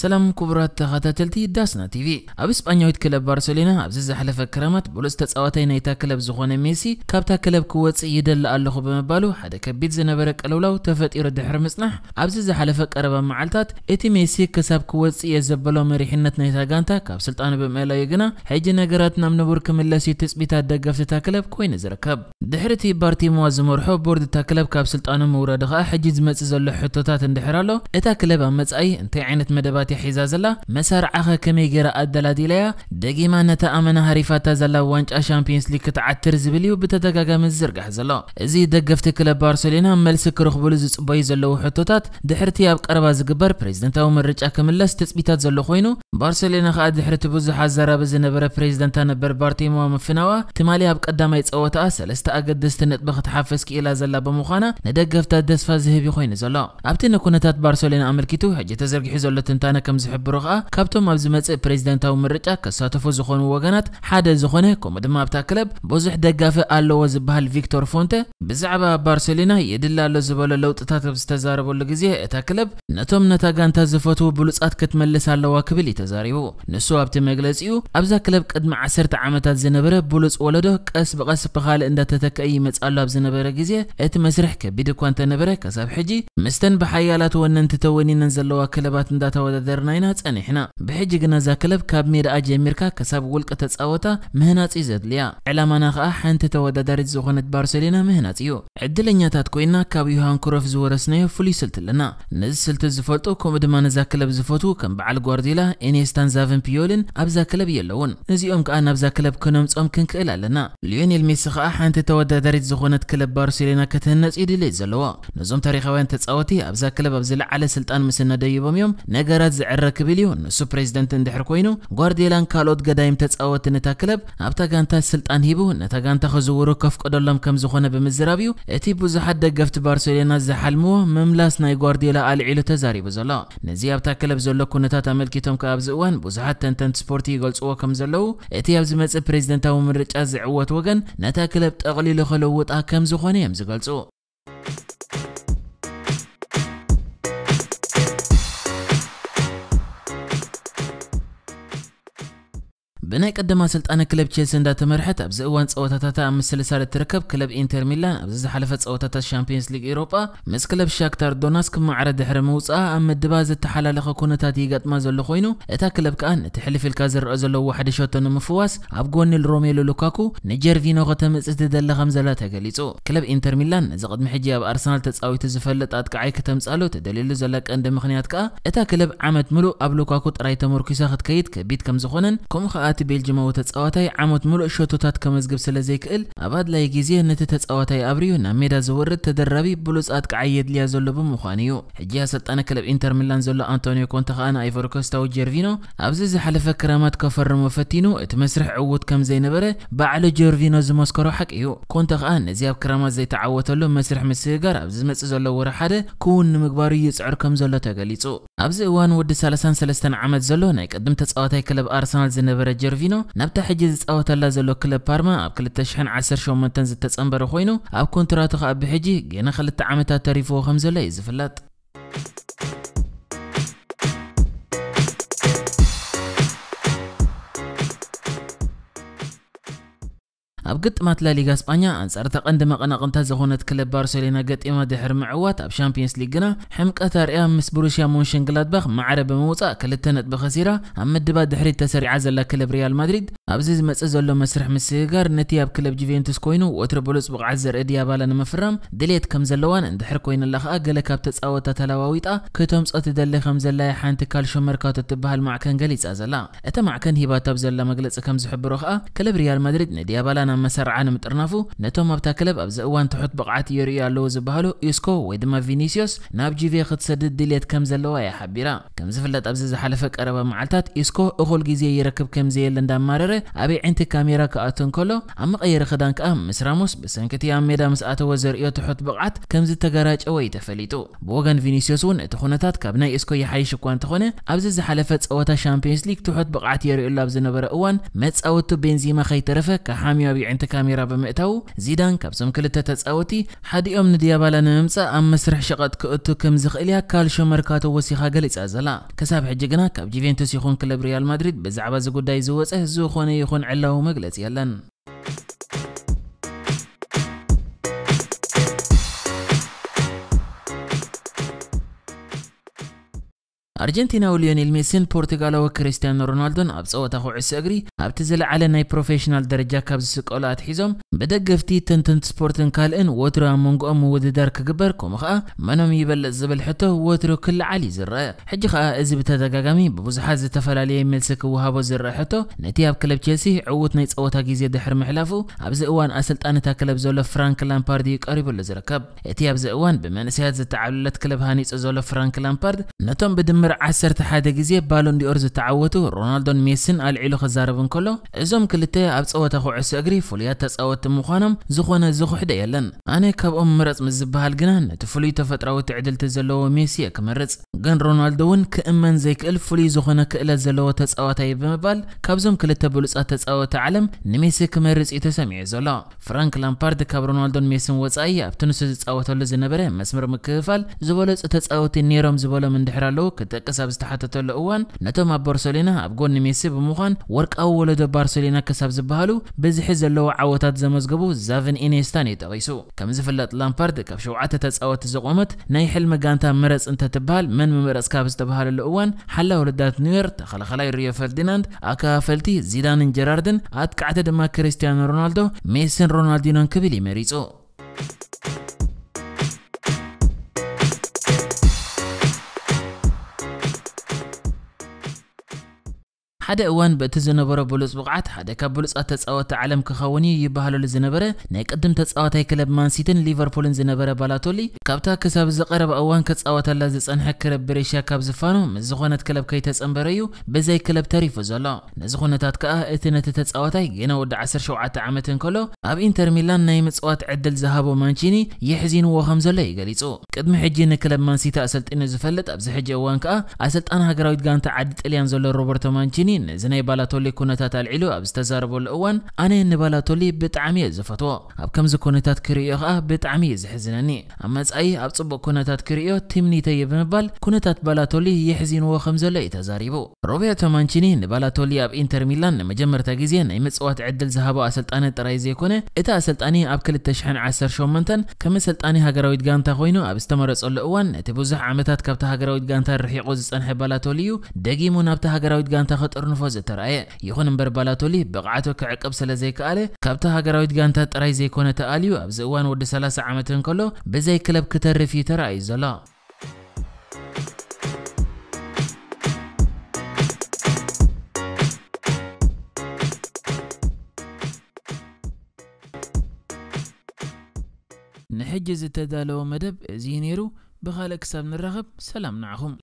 ሰላም ክቡራት ተኸታተልቲ ዳስና ቲቪ ኣብ እስጳኛዊት ክለብ ባርሴሎና ኣብዚ ዝሓለፈ ክረማት ብሉፅ ተፃዋታይ ናይታ ክለብ ዝኾነ ሜሲ ካብታ ክለብ ክወፅእ ይደሊ ኣለኹ ብምባሉ ሓደ ከቢድ ዝነበረ ቀልውላው ተፈጢሩ ድሕሪ ምጽናሕ ኣብዚ ዝሓለፈ ቀረባ መዓልታት እቲ ሜሲ ክሳብ ክወፅእ እየ ዘበሎ መሪሕነት ናይታ ጋንታ ካብ ስልጣኑ ብምእላዩ ግና ሕጂ ነገራት ናብ ንቡር ክምለስ እዩ ትፅቢታት ደገፍቲ እታ ክለብ ኮይኑ ዝርከብ ድሕሪ እቲ ባርቲሞዋ ዝመርሖ ቦርድ እታ ክለብ ካብ ስልጣኑ ምውረዱ ከዓ ሕጂ ዝመፅእ ዘሎ ሕቶታት እንድሕር ኣሎ እታ ክለብ ኣብ መጻኢ እንታይ ዓይነት መደባት ڕێکەوتی حیزازەلە مەسەر ئەخە کەمی گەرە ئەدەلا دیلەیە دەگیمان نەتە ئەمەە هەریفاتە زەلە وەنج ئەشامپینسلی کە عتر زبلی و بتە دەگاگەمە زرگە هەزەڵە ئەزی دەگەفتێکە لە بارسلێنا مەلس کرخبول زبی زەلە و حتۆتات دەحرتیاب قەربازگەبەر پرزیدنتا و مەرجەکەمە لەس تسبیتات زەلە خۆین و بارسلێنە خ دەحرت بۆ زەحزارە بزنەبەرە پرزیدنتانە بەربارتی مومەفنەوە تمالی هاب قدامای ئەوەتە ئاسە لەستا ئەگە دەستنت بەخت حافزکی ئێلا زەلە بەموخانە نەدەگەفتە دەستفا زهێبی خۆینە زەڵە ئابتە نەکوونەتات بارسۆلێن ئەمریکی و هەجێتە زەرگی حیزۆلە تنتانە وكان كم زحب رغا كابتم أبز متى بريزيدنت أو مرجع كساتفو زخون وجنات حدا زخونه كم دم أبتا كلب بزح دقافة ألو وزبهال فيكتور فونتي بزعبة بارسلينا يدل على زبالة لو تتاتب استزارب والجزية أتا كلب نتم نتاجان تزفتو بلسات كتملس على واكبلي تزاريو نسوا بتمجلسيو أبز كلب قد مع عشرة عامات زنبرة بلس ولده قس بقس بخال إن تتكأي متألو بزنبرة جزية أتمسرح كبيدو كوانت نبرة كسب حجي مستن بحيالات وأن تتوني ننزل لوا كلبات نداتا ودد ዝገደርናይና ጸኒሕና ብሕጂ ግና እዛ ክለብ ካብ ሜድኣ ጀሚርካ ክሳብ ውልቀ ተፃወታ ምህናፅ እዩ ዘድልያ ዕላማና ከዓ ሓንቲ ተወዳዳሪት ዝኾነት ባርሴሎና ምህናፅ እዩ ዕድለኛታት ኮይና ካብ ዮሃን ክሮፍ ዝወረስናዮ ፍሉይ ስልቲ ኣለና ነዚ ስልቲ ዝፈልጡ ከምኡ ድማ ነዛ ክለብ ዝፈትዉ ከም በዓል ጓርዲላ ኢኔስታን ዛቨን ፒዮልን ኣብዛ ክለብ የለውን እዚኦም ከዓ ናብዛ ክለብ ክነምፆም ክንክእል ኣለና ሊዮኔል ሜሲ ከዓ ሓንቲ ተወዳዳሪት ዝኾነት ክለብ ባርሴሎና ክትህነፅ እዩ ድሌት ዘለዎ ነዞም ታሪካውያን ተፃወቲ ኣብዛ ክለብ ኣብ ዝለዓለ ስልጣን ምስ ነደይቦም እዮም ነገራት زعركبليون سو بريزيدنت اندحر كوينو غوارديولا كالوت قدايم تتصاوت نتا كلب ابتا غانتا سلطان هيبو نتا غانتا خزورو كف قدلهم كم زخونه بمزرابيو اتي بزحت دغفت بارسيلونا زحلمو مملاس ناي غوارديولا العيلو تزاريبو زلا نزي ابتا كلب زلو كونتا تملكيتهم كابزوان بزحت تنتن سبورتي يغلصو كم زلو اتي ابز مص بريزيدنتاو مرጫ زعوت وغن نتا كلب تقليل خلوطا كم زخونه يم زغلصو بناي قدما سلطانه كلب تشيلسي انداتمرحت ابز اوان ጸወታታት ኣብ ምስሊ ሳለ ትርከብ ክለብ ኢንተር ሚላን ኣብዚ ዝሓለፈ ጸወታታት ሻምፒየንስ ሊግ ኤውሮጳ ምስ ክለብ ሻክታር ዶናስ ክመዓረ ድሕሪ ምውፃእ ኣብ ምድባ ዝተሓላለኸ ኩነታት ይገጥማ ዘሎ ኮይኑ እታ ክለብ ከዓ ነቲ ሕልፍ ኢልካ ዝረአ ዘሎ ዋሕደ ሸቶ ንምፍዋስ ኣብ ጎኒ ሮሜሎ ሉካኩ ንጀርቪኖ ከተምፅእ ትደለ ከም ዘላ ተገሊጹ ክለብ ኢንተር ሚላን እዚ ቅድሚ ሕጂ ኣብ ኣርሰናል ተፃዊቱ ዝፈለጥ ኣጥቃዓይ ከተምፃሎ ተደሊሉ ዘላ ቀንዲ ምክንያት ከዓ እታ ክለብ ዓመት ሙሉእ ኣብ ሉካኩ ጥራይ ተመርኪሳ ክትከይድ ከቢድ ከም ዝኾነን ከምኡ ከዓ ساعات بيل جمو تتصاوتاي عمود ملو شوتوتات كمزجب سلازيك ال اباد لاي جيزيه نت تتصاوتاي ابريونا ميدا زورد تدربي بلوزات قعيد ليا زولو بمخانيو حجيها ستانا كلب انتر ميلان زولو انتونيو كونتا خانا ايفور كوستا وجيرفينو ابزيز حلف كرامات كفر مفتينو اتمسرح عود كم زي نبره بعلو جيرفينو زي موسكرو حق ايو كونتا خان زياب كرامات زي تعوتلو مسرح مسيجار ابزيز مسزولو ورا حدا كون مكبار يسعر كم زولو تغاليصو أبز أوان ود سالسان سالسان عمد زلو نايك قدم تصاوتاي كلب أرسنال زنبر جيرفينو نبت حجز تصاوت الله زلو كلب بارما أب كل تشحن 10 شومنتن زتصنبر خوينو أب كونتراتو خاب بحجي جينا خلت عمتا تاريفو خمزو لايز فلات أب قط مات لا ليغا إسبانيا أنصر تقند ما قنا قمت زخونت كلب بارسلونا قد إما دحر معوات أب شامبيونز ليغنا حمك أثر إيام مس بروشيا بروسيا مونشنغلادباخ معرب موصا كلت نت بخسيرة أما الدبا دحري تسرع زلا كلب ريال مدريد أب زيز مس زلو مسرح مسيغار نتي أب كلب جيفينتوس كوينو وتربولوس إديا إديابالا نمفرام دليت كم زلوان اندحر كوين الله خا قال كاب تتصاوت تلاواويطا كتم صوت دل خم زلا حانت كالشو مركات تبهل المعكن قليص أزلا أتا معكن هباتاب زلا مقلص كم زحب خا كلب ريال مدريد نديابالا መሰርዓን ምጥርናፉ ነቶም ኣብታ ክለብ ኣብዚ እዋን ትሑት ብቕዓት የርእዩ ኣለዎ ዝበሃሉ ኢስኮ ወይ ድማ ቪኒሲዮስ ናብ ጂቬ ክትሰድድ ድልት ከም ዘለዋ የሓቢራ ከም ዝፍለጥ ኣብዚ ዝሓለፈ ቀረባ መዓልታት ኢስኮ እኹል ግዜ ይረክብ ከምዘየለ እንዳማረረ ኣበይ ዕንቲ ካሜራ ክኣቱ እንከሎ ኣብ መቐየሪ ክዳን ከኣ ምስ ራሞስ ብሰንኪቲ ኣብ ሜዳ ምስ ኣተወ ዘርእዮ ትሑት ብቕዓት ከም ዝተጋራጨወ እዩ ተፈሊጡ ብወገን ቪኒሲዮስ እውን እቲ ኩነታት ካብ ናይ ኢስኮ የሓይሽ እኳ እንተኾነ ኣብዚ ዝሓለፈ ፀወታ ሻምፒዮንስ ሊግ ትሑት ብቕዓት የርእዩ ኣብ ዝነበረ እዋን መፃወቱ ቤንዚማ ከይተረፈ ካብ ሓምዮ ኣብ عينت كاميرا بمئتو زيدان كابسوم كلتا تسعوتي حادي ام نديابالا نمسا ام مسرح شقت كؤتو كمزخ إليا كالشو مركاتو وسيخا غاليس ازلا كساب حجيقنا كاب جيفينتوس يخون كلب ريال مدريد بزعبا زقود داي زوز خوني يخون علاو مقلس يلن ኣርጀንቲናዊ ሊዮኔል ሜሲን ፖርቱጋላዊ ክሪስቲያኖ ሮናልዶን ኣብ ፀወታ ኩዕሶ እግሪ ኣብቲ ዝለዓለ ናይ ፕሮፌሽናል ደረጃ ካብ ዝስቀሉ ኣትሒዞም ብደገፍቲ ትንትንት ስፖርትን ካልእን ወትሮ ኣብ መንጎኦም ምውድዳር ክግበር ከምኡ ከዓ መኖም ይበልፅ ዝብል ሕቶ ወትሮ ክልዓል እዩ ዝረአ ሕጂ ከዓ እዚ ብተደጋጋሚ ብብዙሓት ዝተፈላለየ መልሲ ክወሃቦ ዝረአ ሕቶ ነቲ ኣብ ክለብ ቸልሲ ዕውት ናይ ፀወታ ግዜ ድሕሪ ምሕላፉ ኣብዚ እዋን ኣሰልጣን እታ ክለብ ዘሎ ፍራንክ ላምፓርድ እዩ ቀሪቡሉ ዝርከብ እቲ ኣብዚ እዋን ብመንእሰያት ዝተዓሉለት ክለብ ሃኒፁ ዘሎ ፍራንክ ላምፓርድ ነቶም ብድምር نمبر عصر تحدى جزية بالون دي أرز تعوته رونالدو ميسن على علو خزارب كله زم كلته أبصوت أخو عس أجري فليات تصوت مخانم زخونا زخو حدا يلن أنا كاب أم مرز مزبها الجنان تفلي تفترة وتعدل تزلو ميسي كمرز جن رونالدوون كأمن زيك الفلي زخونا كإلا زلو تصوت أي بمبال كاب زم كلته بولس أتصوت علم نميسي كمرز يتسمع زلا فرانك لامبارد كاب رونالدو ميسن وصايا بتنسز تصوت ولا زنبره مسمر مكفل زبولس أتصوت النيرام زبولا من دحرالو كت ዝጠቀስ ኣብ ዝተሓተተሉ እዋን ነቶም ኣብ ባርሰሎና ኣብ ጎኒ ሜሲ ብምዃን ወርቃዊ ወለዶ ባርሰሎና ክሳብ ዝበሃሉ ብዝሒ ዘለዎ ዓወታት ዘመዝገቡ ዛቭን ኢኔስታን እዩ ጠቒሱ ከም ዝፍለጥ ላምፓርድ ካብ ሸውዓተ ተፃወቲ ዝቆመት ናይ ሕልሚ ጋንታ ምረፅ እንተትበሃል መን ምምረፅ ካብ ዝተባሃለሉ እዋን ሓላ ወለዳት ኒውዮር ተኸላኸላይ ሪዮ ፈርዲናንድ ኣከፋፈልቲ ዚዳንን ጀራርድን ኣጥቃዕቲ ድማ ክርስቲያኖ ሮናልዶ ሜሲን ሮናልዲኖን ክብል ይመሪፁ حدا اوان بات زنبرا بولوز بغعات حدا كاب بولوز اتتساوات عالم كخواني يبهالو لزنبرا نايك قدم تتساوات اي كلب مانسيتن ليفربول زنبرا بالاتولي كابتا كساب زقرب اوان كتساوات اللاز اسان حكر بريشا كاب زفانو مزغونات كلب كي تسان بريو بزاي كلب تاريف زولا نزغونات اتكا اتنات تتساوات اي جينا ود عسر شوعة عامتن كلو اب انتر ميلان نايم تساوات عدل زهابو مانشيني يحزين وخم زولا يقاليسو قدم حجينا كلب مانسيتا اسلت ان زفلت ابزحج اوان كا اسلت ان هاقراويد قانتا عدد اليان زولا روبرتو مانشيني መኒ ንዝናይ ባላቶሊ ኩነታት ኣልዒሉ ኣብ ዝተዛረበሉ እዋን ኣነ ንባላቶሊ ብጣዕሚ እየ ዝፈትዎ ኣብ ከምዚ ኩነታት ክርእዮ ከዓ ብጣዕሚ እዩ ዝሕዝነኒ ኣብ መጻኢ ኣብ ጽቡቕ ኩነታት ክርእዮ ትምኒተይ ብምባል ኩነታት ባላቶሊ የሕዚንዎ ከም ዘሎ እዩ ተዛሪቡ ሮቤርቶ ማንቺኒ ንባላቶሊ ኣብ ኢንተር ሚላን ንመጀመርታ ግዜ ናይ ምጽዋት ዕድል ዝሃቦ ኣሰልጣነ ጥራይ ዘይኮነ እቲ ኣሰልጣኒ ኣብ 2018 ከም ኣሰልጣኒ ሃገራዊት ጋንታ ኮይኑ ኣብ ዝተመረጸሉ እዋን እቲ ብዙሕ ዓመታት ካብቲ ሃገራዊት ጋንታ ርሒቑ ዝጸንሐ ባላቶሊ እዩ ደጊሙ ናብቲ ሃገራዊት ጋንታ ክጥር ንፎ ዝተረኣየ ይኹን እምበር ባላቶሊ ብቕዓቶ ክዕቅብ ስለ ዘይከኣለ ካብታ ሃገራዊት ጋንታ ጥራይ ዘይኮነ ተኣልዩ ኣብዚ እዋን ወዲ 30 ዓመት እንከሎ ብዘይ ክለብ ክተርፍ እዩ ተረኣዩ ዘሎ ንሕጂ ዝተዳለወ መደብ እዚ ነይሩ ብኻልእ ክሳብ ንራኸብ ሰላም ንዓኹም